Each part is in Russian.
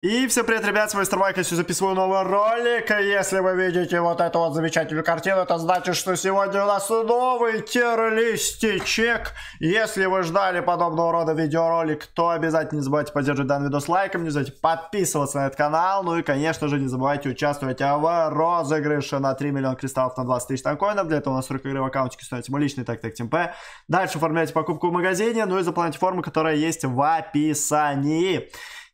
И всем привет, ребят, с вами Стармайк, я сегодня записываю новый ролик, если вы видите вот эту вот замечательную картину, это значит, что сегодня у нас новый террористичек. Если вы ждали подобного рода видеоролик, то обязательно не забывайте поддерживать данный видос лайком, не забывайте подписываться на этот канал, ну и, конечно же, не забывайте участвовать в розыгрыше на 3 миллиона кристаллов на 20 тысяч танкоинов, для этого у нас 40 игры в аккаунтике ставите мой личный так так ТМП, дальше оформляйте покупку в магазине, ну и заполняйте форму, которая есть в описании.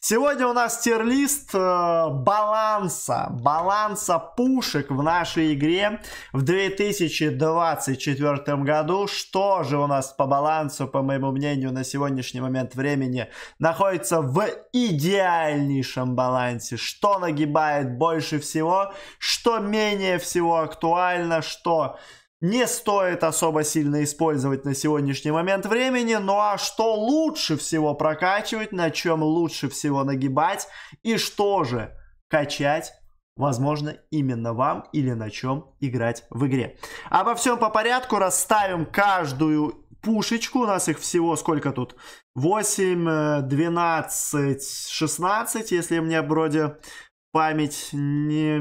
Сегодня у нас терлист э, баланса, баланса пушек в нашей игре в 2024 году. Что же у нас по балансу, по моему мнению, на сегодняшний момент времени находится в идеальнейшем балансе? Что нагибает больше всего, что менее всего актуально, что не стоит особо сильно использовать на сегодняшний момент времени. Ну а что лучше всего прокачивать, на чем лучше всего нагибать и что же качать, возможно, именно вам или на чем играть в игре. Обо всем по порядку расставим каждую пушечку. У нас их всего сколько тут? 8, 12, 16, если мне вроде память не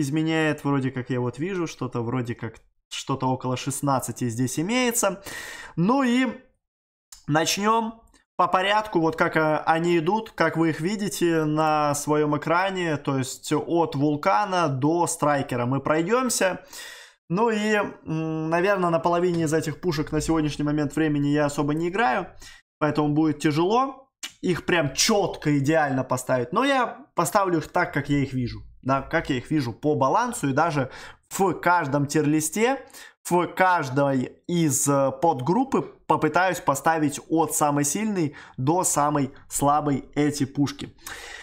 изменяет. Вроде как я вот вижу что-то вроде как что-то около 16 здесь имеется. Ну и начнем по порядку, вот как э, они идут, как вы их видите на своем экране, то есть от вулкана до страйкера мы пройдемся. Ну и, наверное, на половине из этих пушек на сегодняшний момент времени я особо не играю, поэтому будет тяжело их прям четко, идеально поставить. Но я поставлю их так, как я их вижу. Да, как я их вижу по балансу и даже в каждом тирлисте, в каждой из э, подгруппы попытаюсь поставить от самой сильной до самой слабой эти пушки.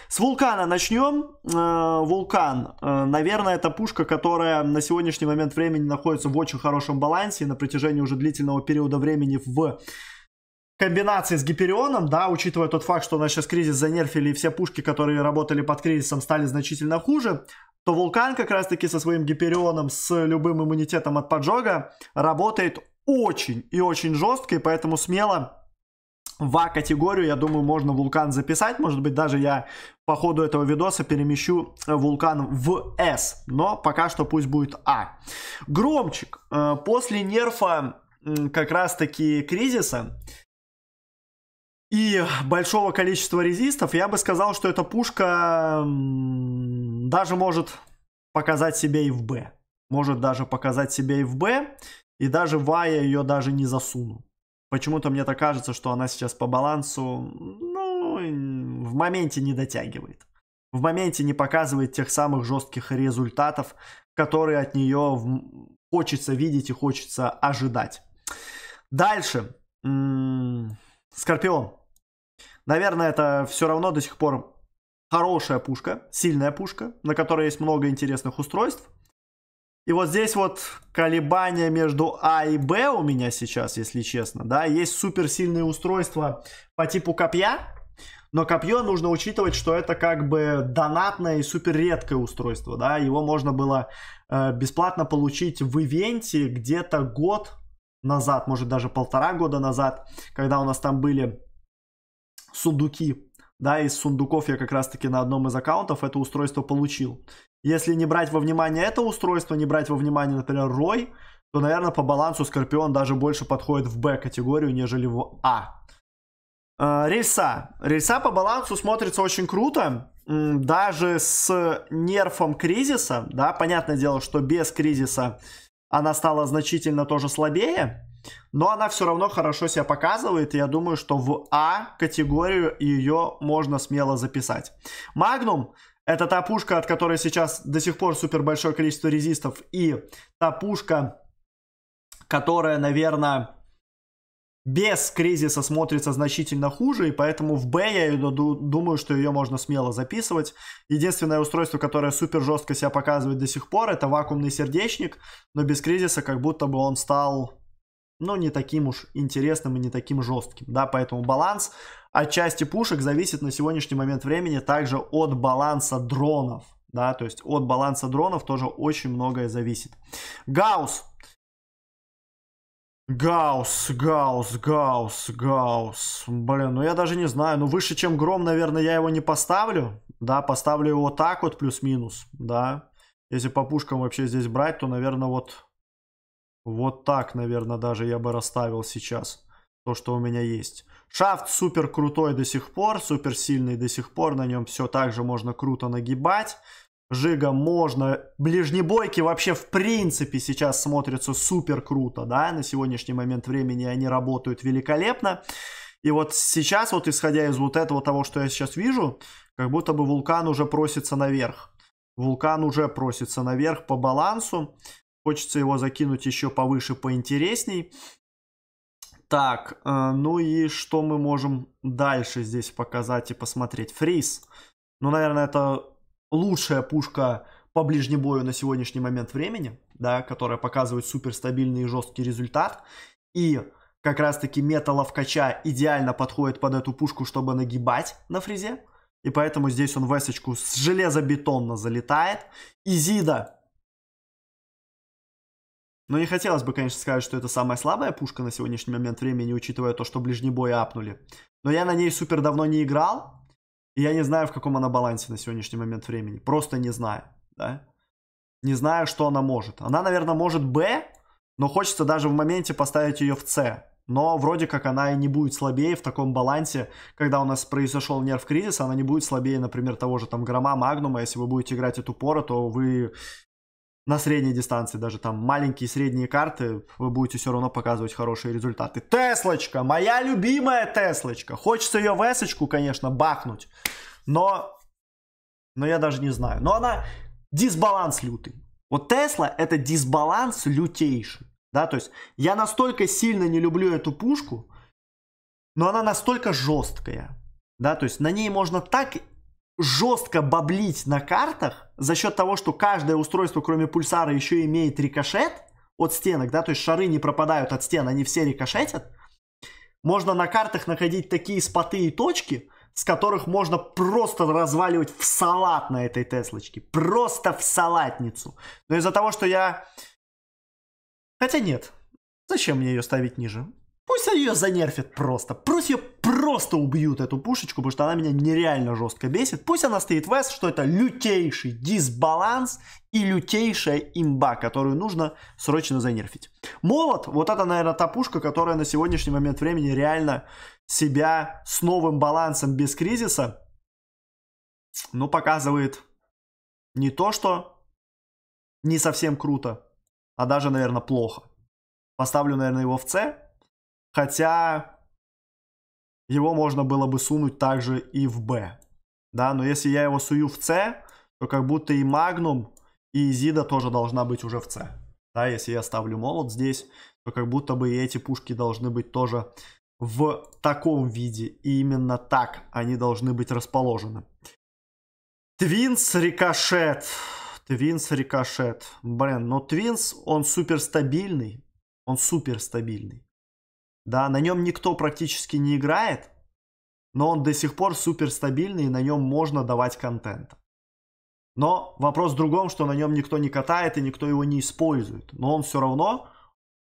С вулкана начнем. Э, вулкан, э, наверное, это пушка, которая на сегодняшний момент времени находится в очень хорошем балансе на протяжении уже длительного периода времени в комбинации с Гиперионом, да, учитывая тот факт, что у нас сейчас кризис занерфили и все пушки, которые работали под кризисом, стали значительно хуже, то вулкан как раз-таки со своим гиперионом, с любым иммунитетом от поджога работает очень и очень жестко, и поэтому смело в А-категорию, я думаю, можно вулкан записать. Может быть, даже я по ходу этого видоса перемещу э, вулкан в С. Но пока что пусть будет А. Громчик. Э, после нерфа как раз-таки кризиса и большого количества резистов, я бы сказал, что эта пушка даже может показать себе и в Б. Может даже показать себе и в Б, и даже в А я ее даже не засуну. Почему-то мне так кажется, что она сейчас по балансу, ну, в моменте не дотягивает. В моменте не показывает тех самых жестких результатов, которые от нее хочется видеть и хочется ожидать. Дальше. Скорпион. Наверное, это все равно до сих пор хорошая пушка, сильная пушка, на которой есть много интересных устройств. И вот здесь вот колебания между А и Б у меня сейчас, если честно, да, есть суперсильные устройства по типу копья, но копье нужно учитывать, что это как бы донатное и супер редкое устройство, да, его можно было э, бесплатно получить в ивенте где-то год назад, может даже полтора года назад, когда у нас там были сундуки. Да, из сундуков я как раз-таки на одном из аккаунтов это устройство получил. Если не брать во внимание это устройство, не брать во внимание, например, Рой, то, наверное, по балансу Скорпион даже больше подходит в Б категорию, нежели в А. Э, рельса. Рельса по балансу смотрится очень круто. Даже с нерфом кризиса, да, понятное дело, что без кризиса она стала значительно тоже слабее. Но она все равно хорошо себя показывает, и я думаю, что в А категорию ее можно смело записать. Магнум это та пушка, от которой сейчас до сих пор супер большое количество резистов, и та пушка, которая, наверное, без кризиса смотрится значительно хуже, и поэтому в Б я думаю, что ее можно смело записывать. Единственное устройство, которое супер жестко себя показывает до сих пор, это вакуумный сердечник, но без кризиса как будто бы он стал но не таким уж интересным и не таким жестким, да, поэтому баланс отчасти пушек зависит на сегодняшний момент времени также от баланса дронов, да, то есть от баланса дронов тоже очень многое зависит. Гаус, Гаус, Гаус, Гаус, Гаус, Блин, ну я даже не знаю. Ну выше, чем Гром, наверное, я его не поставлю. Да, поставлю его так вот плюс-минус. Да. Если по пушкам вообще здесь брать, то, наверное, вот вот так, наверное, даже я бы расставил сейчас то, что у меня есть. Шафт супер крутой до сих пор, супер сильный до сих пор, на нем все так же можно круто нагибать. Жига можно, ближнебойки вообще в принципе сейчас смотрятся супер круто, да, на сегодняшний момент времени они работают великолепно. И вот сейчас, вот исходя из вот этого того, что я сейчас вижу, как будто бы вулкан уже просится наверх. Вулкан уже просится наверх по балансу. Хочется его закинуть еще повыше, поинтересней. Так, э, ну и что мы можем дальше здесь показать и посмотреть? Фриз. Ну, наверное, это лучшая пушка по ближнему бою на сегодняшний момент времени, да, которая показывает суперстабильный и жесткий результат. И как раз-таки мета ловкача идеально подходит под эту пушку, чтобы нагибать на фрезе. И поэтому здесь он в эсочку с железобетонно залетает. и зида. Но не хотелось бы, конечно, сказать, что это самая слабая пушка на сегодняшний момент времени, учитывая то, что ближний бой апнули. Но я на ней супер давно не играл, и я не знаю, в каком она балансе на сегодняшний момент времени. Просто не знаю, да. Не знаю, что она может. Она, наверное, может Б, но хочется даже в моменте поставить ее в С. Но вроде как она и не будет слабее в таком балансе, когда у нас произошел нерв кризис, она не будет слабее, например, того же там Грома, Магнума. Если вы будете играть эту пору, то вы на средней дистанции, даже там маленькие средние карты, вы будете все равно показывать хорошие результаты. Теслочка, моя любимая Теслочка. Хочется ее в эсочку, конечно, бахнуть, но, но я даже не знаю. Но она дисбаланс лютый. Вот Тесла это дисбаланс лютейший. Да, то есть я настолько сильно не люблю эту пушку, но она настолько жесткая. Да, то есть на ней можно так жестко баблить на картах, за счет того, что каждое устройство, кроме пульсара, еще имеет рикошет от стенок, да, то есть шары не пропадают от стен, они все рикошетят, можно на картах находить такие споты и точки, с которых можно просто разваливать в салат на этой Теслочке. Просто в салатницу. Но из-за того, что я... Хотя нет. Зачем мне ее ставить ниже? Пусть они ее занерфят просто. Пусть ее просто убьют, эту пушечку, потому что она меня нереально жестко бесит. Пусть она стоит вес, что это лютейший дисбаланс и лютейшая имба, которую нужно срочно занерфить. Молот, вот это, наверное, та пушка, которая на сегодняшний момент времени реально себя с новым балансом без кризиса, ну, показывает не то, что не совсем круто, а даже, наверное, плохо. Поставлю, наверное, его в С, Хотя его можно было бы сунуть также и в Б. Да, но если я его сую в С, то как будто и Магнум, и Изида тоже должна быть уже в С. Да, если я ставлю молот здесь, то как будто бы и эти пушки должны быть тоже в таком виде. И именно так они должны быть расположены. Твинс рикошет. Твинс рикошет. Блин, но Твинс, он суперстабильный. Он суперстабильный. Да, на нем никто практически не играет, но он до сих пор супер стабильный, и на нем можно давать контент. Но вопрос в другом, что на нем никто не катает и никто его не использует. Но он все равно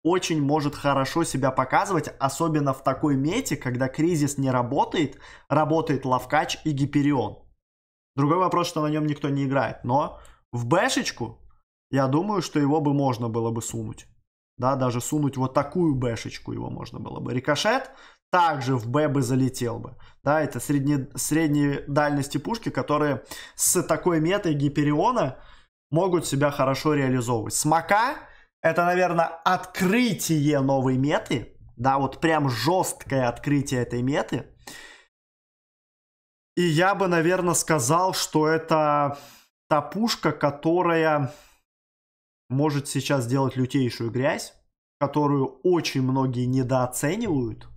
очень может хорошо себя показывать, особенно в такой мете, когда кризис не работает, работает Лавкач и Гиперион. Другой вопрос, что на нем никто не играет, но в Бэшечку, я думаю, что его бы можно было бы сунуть да, даже сунуть вот такую бэшечку его можно было бы. Рикошет также в Б бы залетел бы. Да, это средне, средние дальности пушки, которые с такой метой Гипериона могут себя хорошо реализовывать. Смока это, наверное, открытие новой меты. Да, вот прям жесткое открытие этой меты. И я бы, наверное, сказал, что это та пушка, которая может сейчас сделать лютейшую грязь, которую очень многие недооценивают,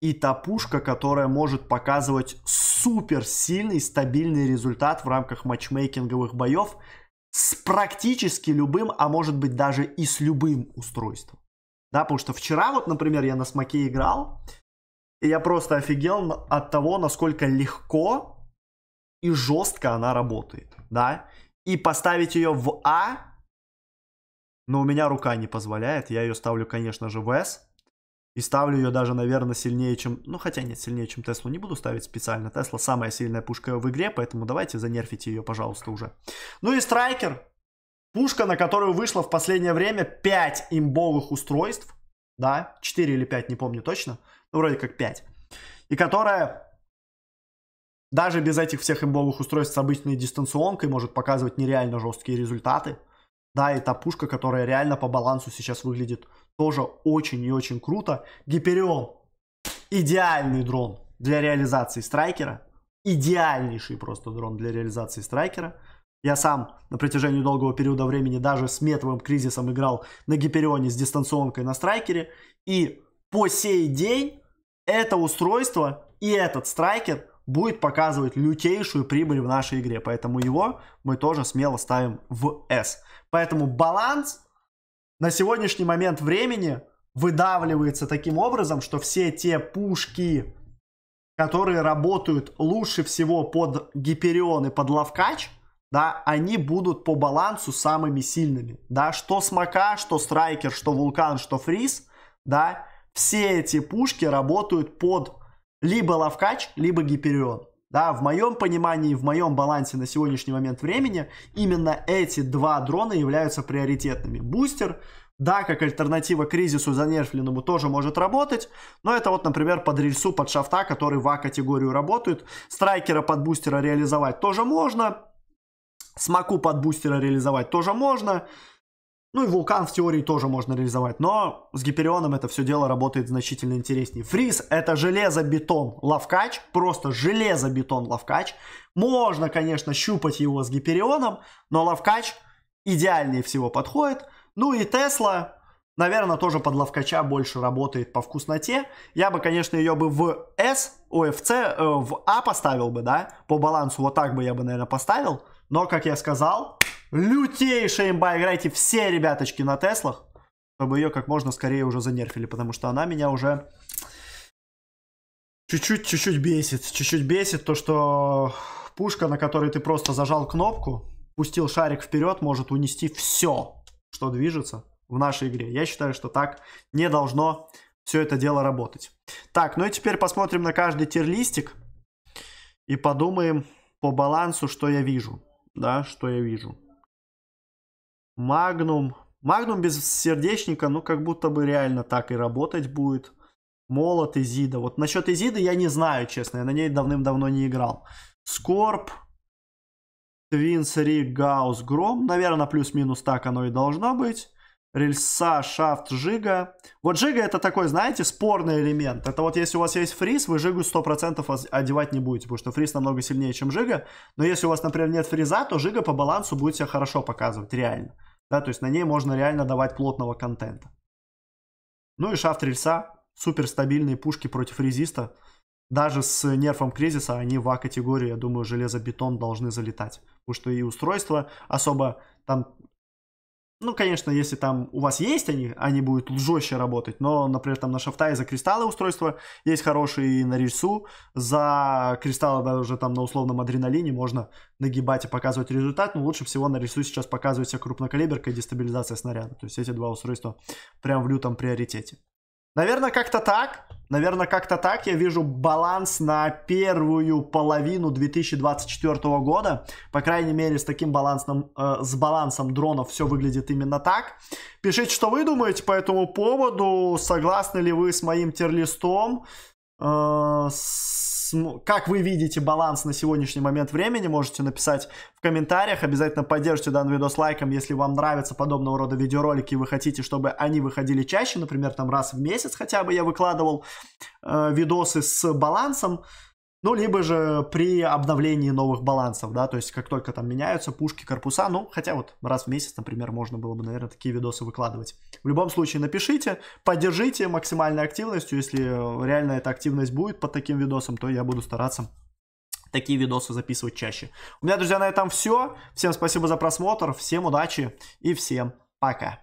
и та пушка, которая может показывать супер сильный стабильный результат в рамках матчмейкинговых боев с практически любым, а может быть даже и с любым устройством. Да, потому что вчера вот, например, я на смоке играл, и я просто офигел от того, насколько легко и жестко она работает, да. И поставить ее в А но у меня рука не позволяет. Я ее ставлю, конечно же, в S. И ставлю ее даже, наверное, сильнее, чем... Ну, хотя нет, сильнее, чем Теслу. Не буду ставить специально. Тесла самая сильная пушка в игре, поэтому давайте занерфите ее, пожалуйста, уже. Ну и Страйкер. Пушка, на которую вышло в последнее время 5 имбовых устройств. Да, 4 или 5, не помню точно. Ну, вроде как 5. И которая даже без этих всех имбовых устройств с обычной дистанционкой может показывать нереально жесткие результаты. Да, и та пушка, которая реально по балансу сейчас выглядит тоже очень и очень круто. Гиперион. Идеальный дрон для реализации страйкера. Идеальнейший просто дрон для реализации страйкера. Я сам на протяжении долгого периода времени даже с метровым кризисом играл на Гиперионе с дистанционкой на страйкере. И по сей день это устройство и этот страйкер будет показывать лютейшую прибыль в нашей игре. Поэтому его мы тоже смело ставим в S. Поэтому баланс на сегодняшний момент времени выдавливается таким образом, что все те пушки, которые работают лучше всего под Гиперион и под Лавкач, да, они будут по балансу самыми сильными, да, что Смока, что Страйкер, что Вулкан, что Фриз, да, все эти пушки работают под либо Лавкач, либо Гиперион. Да, в моем понимании, в моем балансе на сегодняшний момент времени именно эти два дрона являются приоритетными. Бустер, да, как альтернатива кризису занерфленному тоже может работать, но это вот, например, под рельсу, под шафта, который в А-категорию работают. Страйкера под бустера реализовать тоже можно. Смоку под бустера реализовать тоже можно. Ну и вулкан в теории тоже можно реализовать, но с Гиперионом это все дело работает значительно интереснее. Фриз это железобетон лавкач, просто железобетон лавкач. Можно, конечно, щупать его с Гиперионом, но лавкач идеальнее всего подходит. Ну и Тесла, наверное, тоже под Лавкача больше работает по вкусноте. Я бы, конечно, ее бы в С, ой, в C, э, в А поставил бы, да, по балансу вот так бы я бы, наверное, поставил. Но, как я сказал, Лютейшая имба, играйте все ребяточки на Теслах, чтобы ее как можно скорее уже занерфили, потому что она меня уже чуть-чуть, чуть-чуть бесит. Чуть-чуть бесит то, что пушка, на которой ты просто зажал кнопку, пустил шарик вперед, может унести все, что движется в нашей игре. Я считаю, что так не должно все это дело работать. Так, ну и теперь посмотрим на каждый тирлистик и подумаем по балансу, что я вижу. Да, что я вижу. Магнум. Магнум без сердечника, ну, как будто бы реально так и работать будет. Молот, Изида. Вот насчет Изиды я не знаю, честно. Я на ней давным-давно не играл. Скорб. Твинс, Рик, Гаус, Гром. Наверное, плюс-минус так оно и должно быть. Рельса, Шафт, Жига. Вот Жига это такой, знаете, спорный элемент. Это вот если у вас есть фриз, вы Жигу 100% одевать не будете, потому что фриз намного сильнее, чем Жига. Но если у вас, например, нет фриза, то Жига по балансу будет себя хорошо показывать, реально. Да, то есть на ней можно реально давать плотного контента. Ну и шафт рельса, супер пушки против резиста. Даже с нерфом кризиса они в А-категории, я думаю, железобетон должны залетать. Потому что и устройство особо там ну, конечно, если там у вас есть они, они будут жестче работать, но, например, там на шафта и за кристаллы устройства есть хорошие и на рельсу, за кристаллы даже там на условном адреналине можно нагибать и показывать результат, но лучше всего на рельсу сейчас показывается крупнокалиберка и дестабилизация снаряда, то есть эти два устройства прям в лютом приоритете. Наверное, как-то так. Наверное, как-то так я вижу баланс на первую половину 2024 года. По крайней мере, с таким балансом, э, с балансом дронов все выглядит именно так. Пишите, что вы думаете по этому поводу. Согласны ли вы с моим терлистом? Э, с как вы видите баланс на сегодняшний момент времени, можете написать в комментариях. Обязательно поддержите данный видос лайком, если вам нравятся подобного рода видеоролики и вы хотите, чтобы они выходили чаще. Например, там раз в месяц хотя бы я выкладывал э, видосы с балансом. Ну, либо же при обновлении новых балансов, да, то есть как только там меняются пушки, корпуса, ну, хотя вот раз в месяц, например, можно было бы, наверное, такие видосы выкладывать. В любом случае, напишите, поддержите максимальной активностью, если э, реально эта активность будет под таким видосом, то я буду стараться такие видосы записывать чаще. У меня, друзья, на этом все. Всем спасибо за просмотр, всем удачи и всем пока.